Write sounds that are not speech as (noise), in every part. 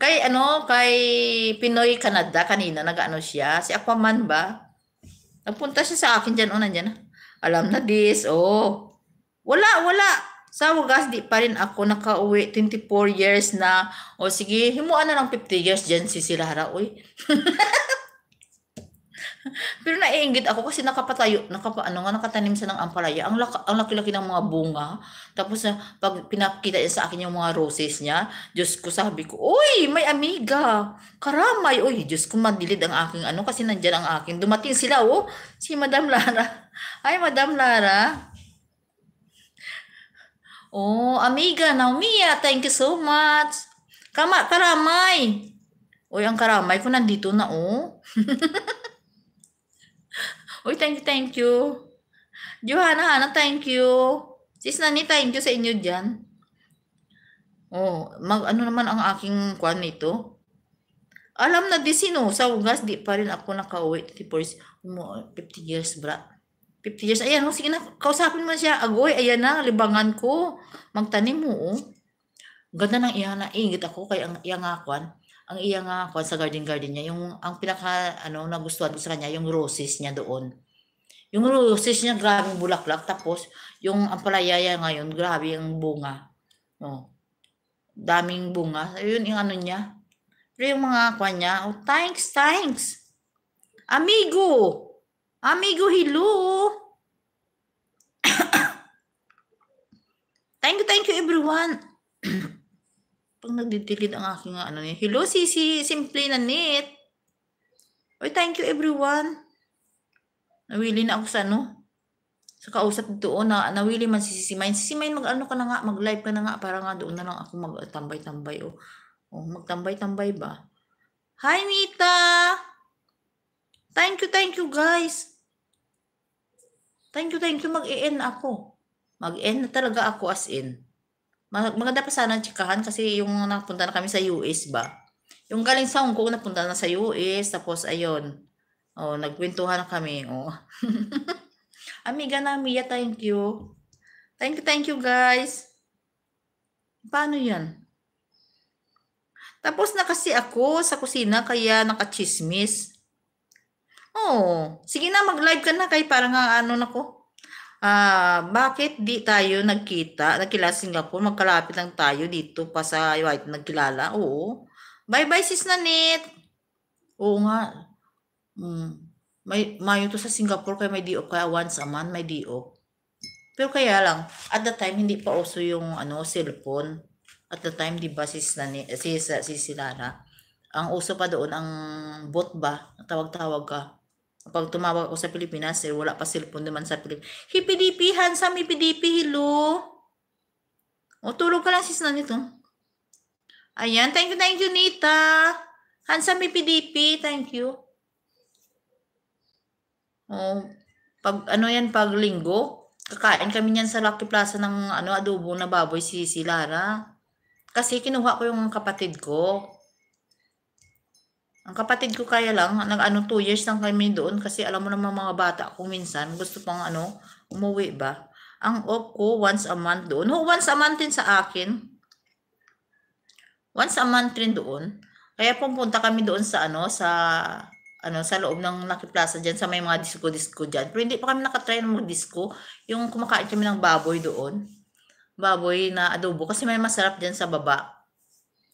Kay ano, kay Pinoy Canada kanina nag-ano siya, si Aquaman ba? Nagpunta siya sa akin diyan unan diyan. Alam na this. Oh. Wala, wala. Sa wagas di pa rin ako nakauwi 24 years na. O sige, himuan na lang 50 years diyan si Silara, oy. (laughs) (laughs) Pero naiinggit ako kasi nakapatayo, nakapa, ano nga, nakatanim siya ng ampalaya. Ang, laka, ang laki-laki ng mga bunga. Tapos na, ah, pag pinakita niya sa akin yung mga roses niya, Diyos ko sabi ko, Uy, may amiga! Karamay! Uy, Diyos ko, madilid ang aking ano kasi nandyan ang akin. Dumating sila, oh! Si Madam Lara. (laughs) Ay, Madam Lara. Oh, amiga, Naomiya, ah, thank you so much. Kama, karamay! Uy, ang karamay ko nandito na, oh. (laughs) Uy, thank you, thank you. Johanna, Hana, thank you. Sis Nani, thank you sa inyo dyan. Oh, mag, ano naman ang aking kwan nito? Alam na di sino, sa ugas, di pa rin ako nakauwi. 50 years, brat. 50 years. Ayan, oh, sige na, kausapin mo siya. Agoy, ayan na, libangan ko. Magtanim mo, oh. Ganda ng iyan na. Ingit ako kay ang iyang nga kwan ang iya nga ako sa garden garden niya, yung ang pinaka ano nagustuhan ko sa kanya, yung roses niya doon. Yung roses niya grabe bulaklak tapos yung ampalayaya ngayon grabe ang bunga. No. Oh, daming bunga. Yun yung ano niya. Pero yung mga kwa niya, oh, thanks, thanks. Amigo. Amigo, hello. (coughs) thank you, thank you everyone. (coughs) Pag nagdi-delete ang aking ano ni. Hello, Sisi. Simple na net. Oy, thank you everyone. Nawili na ako sa ano. Sa kausap doon na nawili man si Sisi Main. Sisi Main, mag-ano ka na nga, mag-live ka na nga para nga doon na lang ako magtambay-tambay. O, oh. oh, magtambay-tambay ba? Hi, Mita! Thank you, thank you, guys. Thank you, thank you. Mag-e-end ako. Mag-end na talaga ako as in. Maganda pa sana chikahan kasi yung napunta na kami sa US ba? Yung galing sa Hong Kong napunta na sa US tapos ayun. Oh, nagkwentuhan na kami. Oh. (laughs) Amiga na, Mia, thank you. Thank you, thank you guys. Paano yan? Tapos na kasi ako sa kusina kaya nakachismis. Oo. Oh, sige na, mag-live ka na kay para nga ano na ko. Ah, bakit di tayo nagkita? Nagkilala sa Singapore, magkalapit lang tayo dito pa sa White nagkilala. Oo. Bye-bye sis Nanit. Oo nga. Mm. May mayo to sa Singapore kaya may DO kaya once a month may DO. Pero kaya lang, at the time hindi pa uso yung ano cellphone. At the time, 'di ba sis Nanit, eh, sis, sis Silana, ang uso pa doon ang bot ba? Tawag-tawag ka. Kapag tumawag ako sa Pilipinas, sir, eh, wala pa cellphone naman sa Pilipinas. Hipidipi, handsome, hipidipi, hello. O, tulog ka lang sis na nito. Ayan, thank you, thank you, Nita. Handsome, hipidipi, thank you. O, pag, ano yan, pag linggo, kakain kami niyan sa Lucky Plaza ng ano, adobo na baboy si, si Lara. Kasi kinuha ko yung kapatid ko. Ang kapatid ko kaya lang, nag-ano 2 years lang kami doon kasi alam mo naman mga bata kung minsan gusto pang ano, umuwi ba? Ang off ko once a month doon. Oh, once a month din sa akin. Once a month rin doon. Kaya pumunta kami doon sa ano, sa ano, sa loob ng Lucky Plaza dyan, sa may mga disco-disco dyan. Pero hindi pa kami nakatry ng mag-disco. Yung kumakain kami ng baboy doon. Baboy na adobo. Kasi may masarap dyan sa baba.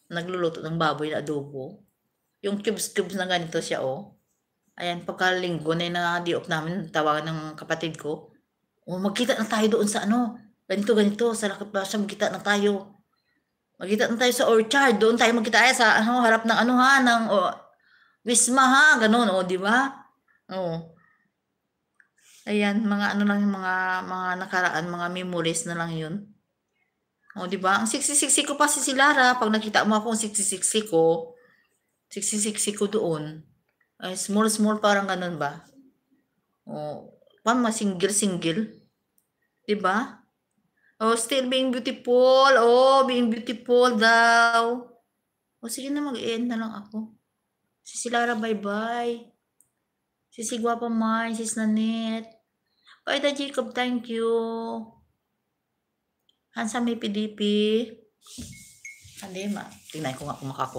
Nagluluto ng baboy na adobo. Yung tubes-tubes na ganito siya, oh. Ayan, pagkalinggo na na-diop namin, tawagan ng kapatid ko. Oh, magkita na tayo doon sa ano. Ganito, ganito. Sa Lucky Plaza, magkita na tayo. Magkita na tayo sa orchard. Doon tayo magkita ay sa ano, harap ng ano ha, ng oh, Wisma ha. Ganun, oh, di ba? Oh. Ayan, mga ano lang, mga, mga nakaraan, mga memories na lang yun. O, oh, di ba? Ang ko pa si Lara. Pag nakita mo ako ang ko siksisiksi ko doon. Ay, small, small, parang ganun ba? O, oh, parang masinggil, singgil. Diba? Oh, still being beautiful. Oh, being beautiful daw. O, oh, sige na, mag-end na lang ako. Sisi Lara, bye-bye. Sisi pa Mai, Sis Nanette. Paita Jacob, thank you. Handsome PDP. Hindi, ma. Tingnan ko nga kung makakuha.